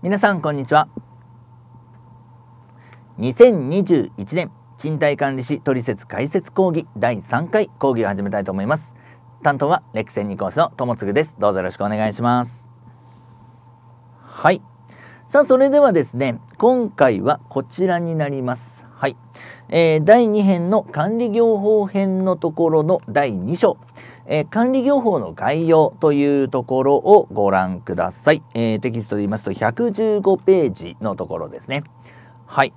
皆さんこんにちは2021年賃貸管理士取説解説講義第3回講義を始めたいと思います担当はレクセン2ー師のともつぐですどうぞよろしくお願いしますはいさあそれではですね今回はこちらになりますはい、えー、第2編の管理業法編のところの第2章えー、管理業法の概要というところをご覧ください。えー、テキストで言いますと115ページのところですね。はい。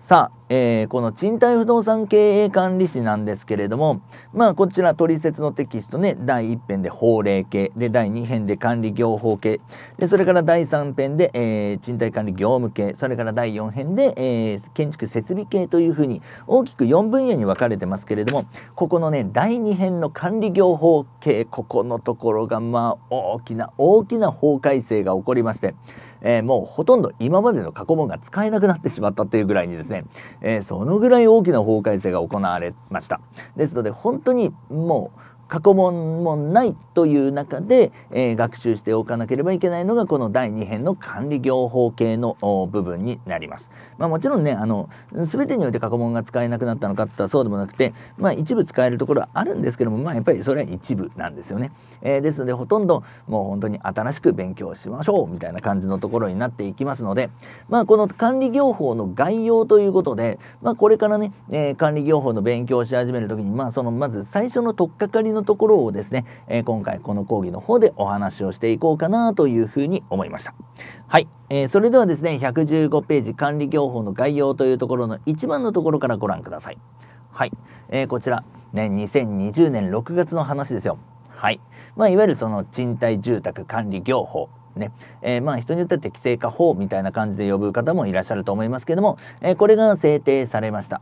さあ、えー、この賃貸不動産経営管理士なんですけれども、まあこちら取説のテキストね、第1編で法令系、で、第2編で管理業法系、で、それから第3編で、えー、賃貸管理業務系、それから第4編で、えー、建築設備系というふうに大きく4分野に分かれてますけれども、ここのね、第2編の管理業法系、ここのところがまあ大きな大きな法改正が起こりまして、えー、もうほとんど今までの過去問が使えなくなってしまったというぐらいにですね、えー、そのぐらい大きな法改正が行われましたですので本当にもう過去問もないという中で、えー、学習しておかなければいけないのがこの第2編の管理業法系の部分になります。まあ、もちろんねあの全てにおいて過去問が使えなくなったのかってったらそうでもなくて、まあ、一部使えるところはあるんですけども、まあ、やっぱりそれは一部なんですよね。えー、ですのでほとんどもう本当に新しく勉強しましょうみたいな感じのところになっていきますので、まあ、この管理業法の概要ということで、まあ、これからね、えー、管理業法の勉強をし始める時に、まあ、そのまず最初の取っかかりのところをですね、えー、今回この講義の方でお話をしていこうかなというふうに思いました。はい、えー、それではですね115ページ管理業法の概要というところの1番のところからご覧ください。はい、えー、こちら、ね、2020年6月の話ですよ。はい、まあ、いわゆるその賃貸住宅管理業法ねえー、まあ人によっては適正化法みたいな感じで呼ぶ方もいらっしゃると思いますけども、えー、これが制定されました。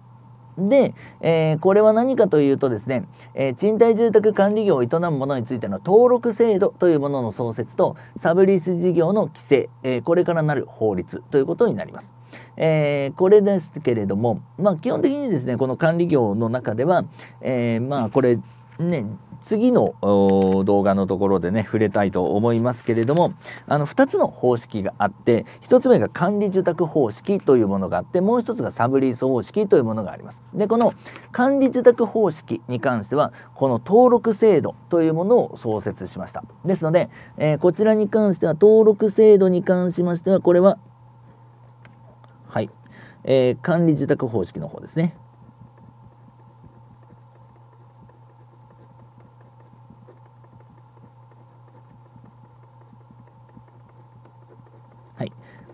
で、えー、これは何かというとですね、えー、賃貸住宅管理業を営む者についての登録制度というものの創設とサブリース事業の規制、えー、これからなる法律ということになります。えこれですけれども、まあ、基本的にですねこの管理業の中では、えまあこれね、次の動画のところでね触れたいと思いますけれどもあの2つの方式があって1つ目が管理受託方式というものがあってもう1つがサブリース方式というものがあります。でこの管理受託方式に関してはこの登録制度というものを創設しました。ですので、えー、こちらに関しては登録制度に関しましてはこれははい、えー、管理受託方式の方ですね。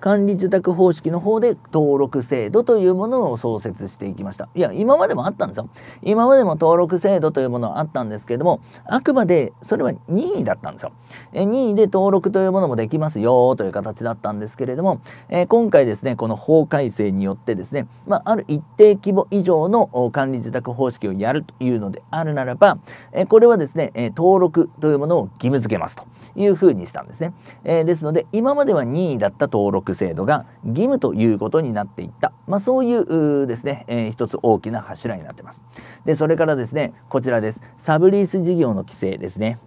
管理受託方式の方で登録制度というものを創設していきましたいや今までもあったんですよ今までも登録制度というものはあったんですけれどもあくまでそれは任意だったんですよえ任意で登録というものもできますよという形だったんですけれども、え今回ですねこの法改正によってですね、まあ、ある一定規模以上の管理受託方式をやるというのであるならば、えこれはですね、え登録というものを義務付けますというふうにしたんですね。えー、ですので今までは任意だった登録制度が義務ということになっていった、まあ、そういうですね、えー、一つ大きな柱になってます。でそれからですねこちらですサブリース事業の規制ですね。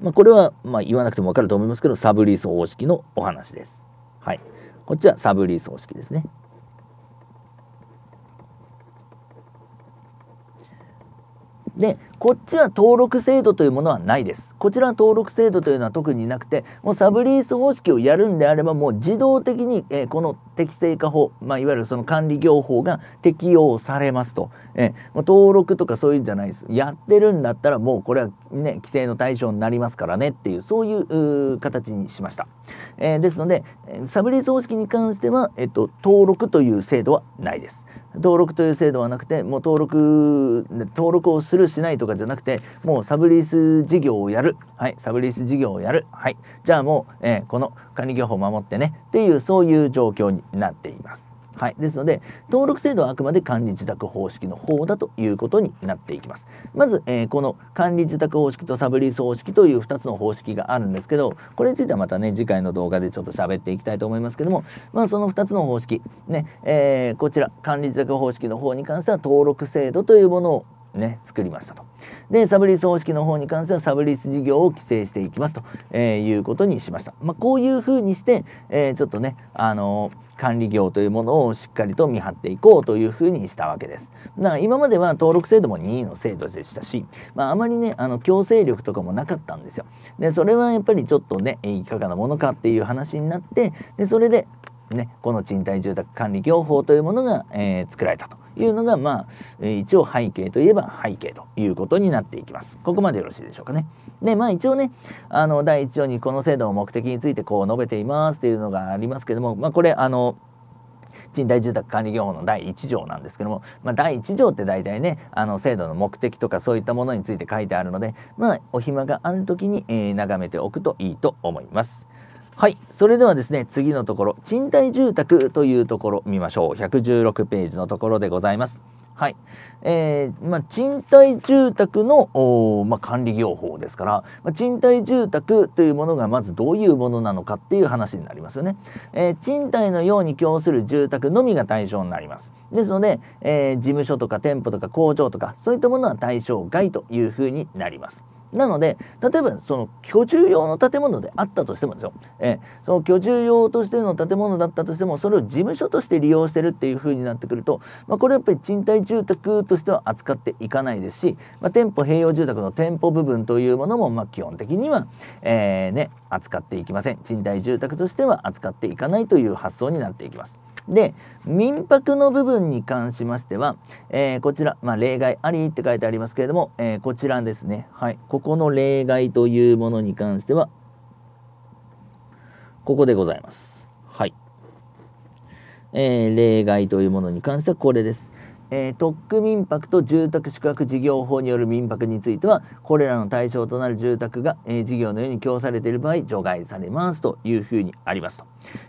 まあ、これはまあ言わなくても分かると思いますけどサブリース方式のお話です。はい、こっちはサブリース方式ですね。でこっちは登録制度というものはないですこちらは登録制度というのは特になくてもうサブリース方式をやるんであればもう自動的に、えー、この適正化法、まあ、いわゆるその管理業法が適用されますと、えー、もう登録とかそういうんじゃないですやってるんだったらもうこれはね規制の対象になりますからねっていうそういう形にしました、えー、ですのでサブリース方式に関しては、えっと、登録という制度はないです登録という制度はなくてもう登録登録をするしないとかじゃなくてもうサブリース事業をやるはいサブリース事業をやるはいじゃあもう、えー、この管理業法を守ってねっていうそういう状況になっています。はい、ですので登録制度はあくまで管理受託方式の方だということになっていきます。まず、えー、この管理受託方式とサブリース方式という2つの方式があるんですけどこれについてはまたね次回の動画でちょっと喋っていきたいと思いますけども、まあ、その2つの方式ね、えー、こちら管理自託方式の方に関しては登録制度というものをね、作りましたと。で、サブリース方式の方に関しては、サブリース事業を規制していきますと、えー、いうことにしました。まあ、こういうふうにして、えー、ちょっとね、あのー、管理業というものをしっかりと見張っていこうというふうにしたわけです。だから今までは登録制度も任意の制度でしたし、まあ、あまりね、あの、強制力とかもなかったんですよ。で、それはやっぱりちょっとね、いかがなものかっていう話になって、で、それで、ね、この賃貸住宅管理業法というものが、えー、作られたというのが、まあ、一応背景といえば背景ということになっていきます。ここまでよろしいでしょうかね。で、まあ一応ね、あの、第1条にこの制度の目的についてこう述べていますというのがありますけども、まあこれ、あの、賃貸住宅管理業法の第1条なんですけども、まあ、第1条って大体ねあの制度の目的とかそういったものについて書いてあるので、まあ、お暇がある時に、えー、眺めておくといいと思います。はい。それではですね、次のところ、賃貸住宅というところ見ましょう。116ページのところでございます。はい。えー、まあ、賃貸住宅の、まあ、管理業法ですから、まあ、賃貸住宅というものがまずどういうものなのかっていう話になりますよね。えー、賃貸のように供する住宅のみが対象になります。ですので、えー、事務所とか店舗とか工場とか、そういったものは対象外というふうになります。なので例えばその居住用の建物であったとしてもですよ、えー、その居住用としての建物だったとしてもそれを事務所として利用してるっていう風になってくると、まあ、これやっぱり賃貸住宅としては扱っていかないですし、まあ、店舗併用住宅の店舗部分というものもま基本的には、えー、ね、扱っていきません賃貸住宅としては扱っていかないという発想になっていきます。で民泊の部分に関しましては、えー、こちら、まあ、例外ありって書いてありますけれども、えー、こちらですね、はい、ここの例外というものに関してはここでございます。はい。えー、例外というものに関してはこれです。えー、特区民泊と住宅宿泊事業法による民泊についてはこれらの対象となる住宅が、えー、事業のように供されている場合除外されますというふうにありますと、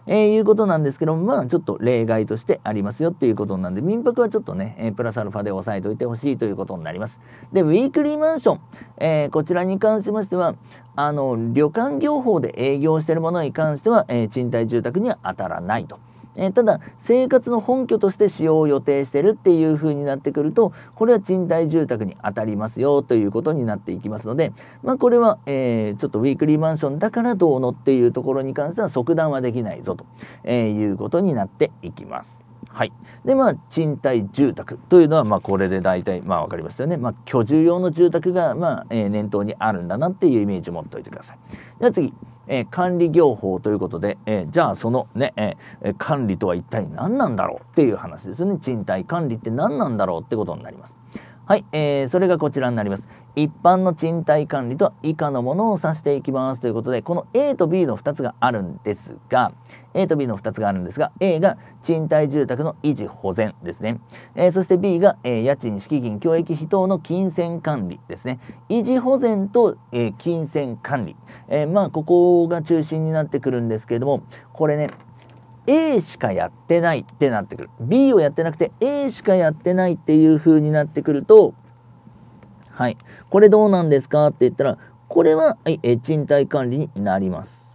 えー、いうことなんですけどもまあちょっと例外としてありますよっていうことなんで民泊はちょっとね、えプラスアルファで押さえておいてほしいということになりますでウィークリーマンション、えこちらに関しましてはあの旅館業法で営業しているものに関しては、え賃貸住宅には当たらないと。えー、ただ生活の本拠として使用を予定してるっていう風になってくるとこれは賃貸住宅に当たりますよということになっていきますので、まあ、これは、えー、ちょっとウィークリーマンションだからどうのっていうところに関しては即断はできないぞと、えー、いうことになっていきます。はい、でまあ賃貸住宅というのは、まあ、これで大体、まあ、分かりますよね、まあ、居住用の住宅が、まあえー、念頭にあるんだなっていうイメージを持っておいてください。では次えー、管理業法ということで、えー、じゃあそのね、えー、管理とは一体何なんだろうっていう話ですね。賃貸管理って何なんだろうってことになります。はい、えー、それがこちらになります。一般の賃貸管理と以下のものを指していきますということで、この A と B の2つがあるんですが、A と B の2つがあるんですが、A が賃貸住宅の維持保全ですね。えー、そして B が、えー、家賃、敷金、教育費等の金銭管理ですね。維持保全と、えー、金銭管理。えまあ、ここが中心になってくるんですけれども、これね、A しかやってないってなってくる。B をやってなくて A しかやってないっていう風になってくると、はい。これどうなんですかって言ったら、これは、はい、え賃貸管理になります。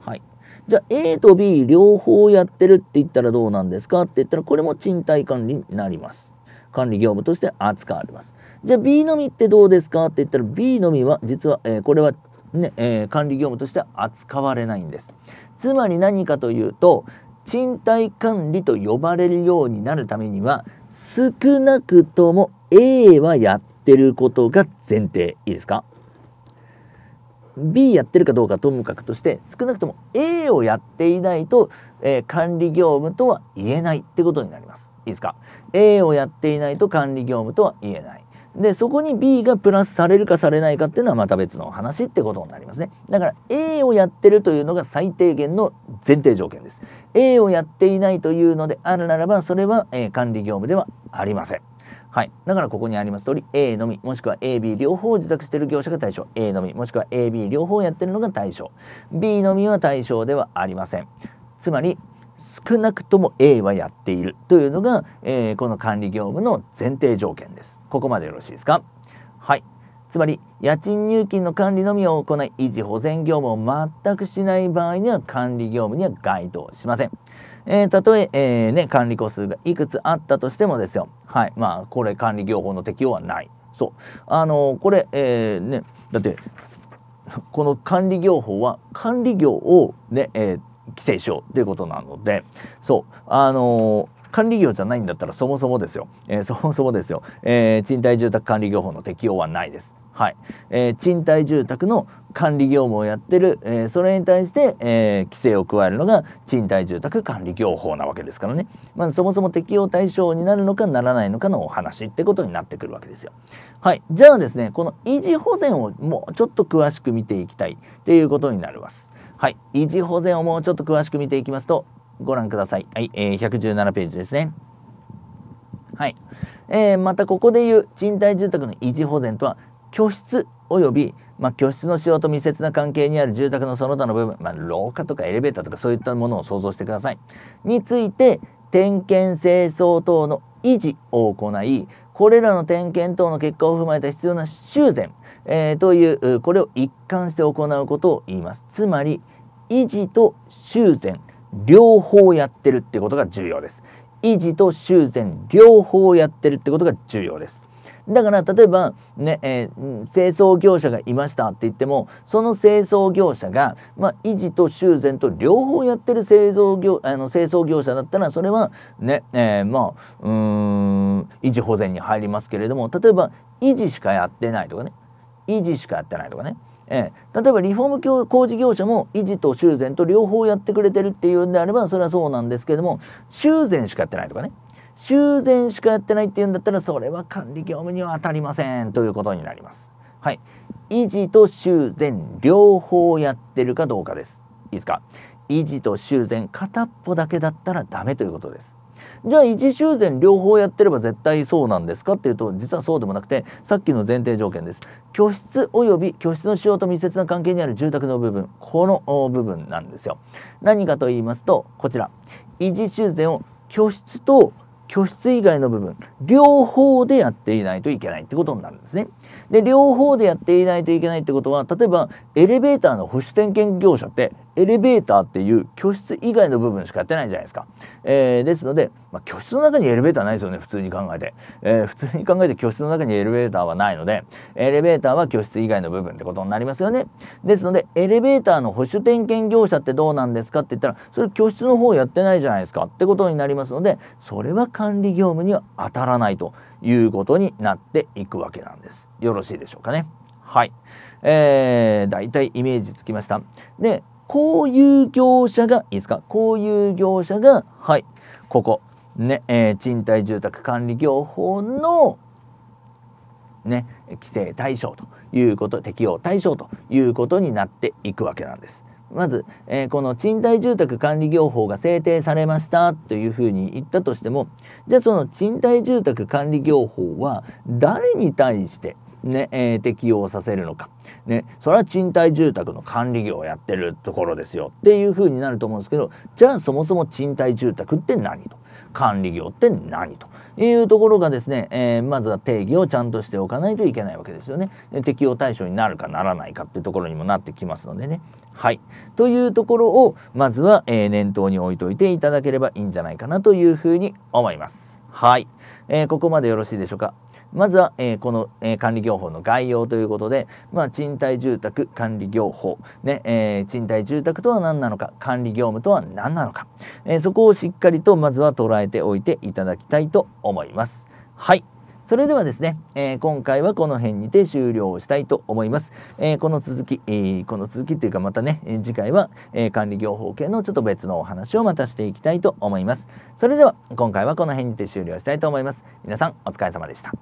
はい。じゃあ A と B 両方やってるって言ったらどうなんですかって言ったら、これも賃貸管理になります。管理業務として扱われます。じゃあ B のみってどうですかって言ったら B のみは実は、えー、これはね、えー、管理業務として扱われないんです。つまり何かというと賃貸管理と呼ばれるようになるためには少なくとも A はやっってることが前提。いいですか B やってるかどうかともかくとして少なくとも A をやっていないと、えー、管理業務とは言えないってことになります。いいですか ?A をやっていないと管理業務とは言えない。でそこに B がプラスされるかされないかっていうのはまた別の話ってことになりますねだから A をやってるというのが最低限の前提条件です A をやっていないというのであるならばそれは、えー、管理業務ではありませんはい。だからここにあります通り A のみ、もしくは AB 両方を受託している業者が対象。A のみ、もしくは AB 両方やってるのが対象。B のみは対象ではありません。つまり、少なくとも A はやっているというのが、えー、この管理業務の前提条件です。ここまでよろしいですかはい。つまり家賃入金の管理のみを行い維持保全業務を全くしない場合には管理業務には該当しません。えー、たとええー、ね、管理個数がいくつあったとしてもですよはい。まあ、これ管理業法の適用はない。そう。あのこれ、えー、ね、だって、この管理業法は管理業をね、えー、規制しようということなので、そう。あのー管理業じゃないんだったらそもそもですよ、えー、そもそもですよ、えー、賃貸住宅管理業法の適用はないです。はい、えー、賃貸住宅の管理業務をやってる、えー、それに対して、えー、規制を加えるのが賃貸住宅管理業法なわけですからね、まあ、そもそも適用対象になるのかならないのかのお話ってことになってくるわけですよ。はい、じゃあですねこの維持保全をもうちょっと詳しく見ていきたいっていうことになります。はい、維持保全をもうちょっと詳しく見ていきますとご覧ください。はい、えー、117ページですね。はい、えー、またここでいう賃貸住宅の維持保全とは居室及びまあ、居室の仕様と密接な関係にある住宅のその他の部分、まあ、廊下とかエレベーターとかそういったものを想像してください。について点検清掃等の維持を行いこれらの点検等の結果を踏まえた必要な修繕、えー、というこれを一貫して行うことを言います。つまり維持と修繕両方やってるってことが重要です。維持と修繕両方やってるってことが重要です。だから例えばね、えー、清掃業者がいましたって言ってもその清掃業者が、まあ、維持と修繕と両方やってる清掃業あの清掃業者だったらそれはね、えー、まあうん維持保全に入りますけれども例えば維持しかやってないとかね維持しかやってないとかねえ例えばリフォーム工事業者も維持と修繕と両方やってくれてるっていうんであればそれはそうなんですけども修繕しかやってないとかね修繕しかやってないっていうんだったらそれは管理業務には当たりませんということになります。はい、維持と修繕両方やってるかどうかです。いいですか維持と修繕片っぽだけだったらダメということです。じゃあ維持修繕両方やってれば絶対そうなんですかっていうと実はそうでもなくてさっきの前提条件です居室及び居室の使用と密接な関係にある住宅の部分この部分なんですよ何かと言いますとこちら維持修繕を居室と居室以外の部分両方でやっていないといけないってことになるんですね。で両方でやっていないといけないってことは例えばエレベーターの保守点検業者ってエレベーターっていう居室以外の部分しかやってないじゃないですか。えー、ですので、まあ、居室の中にエレベーターないですよね普通に考えて、えー、普通に考えて居室の中にエレベーターはないのでエレベーターは居室以外の部分ってことになりますよね。ですのでエレベーターの保守点検業者ってどうなんですかって言ったらそれ居室の方やってないじゃないですかってことになりますのでそれは管理業務には当たらないと。いうことになっていくわけなんです。よろしいでしょうかね。はい。えー、だいたいイメージつきました。で、こういう業者が、いいですかこういう業者が、はい、ここ、ね、えー、賃貸住宅管理業法の、ね、規制対象ということ、適用対象ということになっていくわけなんです。まず、えー、この賃貸住宅管理業法が制定されましたというふうに言ったとしてもじゃあその賃貸住宅管理業法は誰に対してね、えー、適用させるのか。ね、それは賃貸住宅の管理業をやってるところですよっていうふうになると思うんですけどじゃあそもそも賃貸住宅って何と管理業って何というところがですね、えー、まずは定義をちゃんとしておかないといけないわけですよね。適用対象になるかならないかっていうところにもなってきますのでね。はい。というところを、まずは、えー、念頭に置いといていただければいいんじゃないかなというふうに思います。はい。えー、ここまでよろしいでしょうか。まずは、えー、この、えー、管理業法の概要ということで、まあ、賃貸住宅管理業法、ねえー、賃貸住宅とは何なのか、管理業務とは何なのか、えそこをしっかりとまずは捉えておいていただきたいと思います。はい。それではですね、えー、今回はこの辺にて終了したいと思います。えー、この続き、えー、この続きというかまたね、え次回は、え管理業法系のちょっと別のお話をまたしていきたいと思います。それでは今回はこの辺にて終了したいと思います。皆さんお疲れ様でした。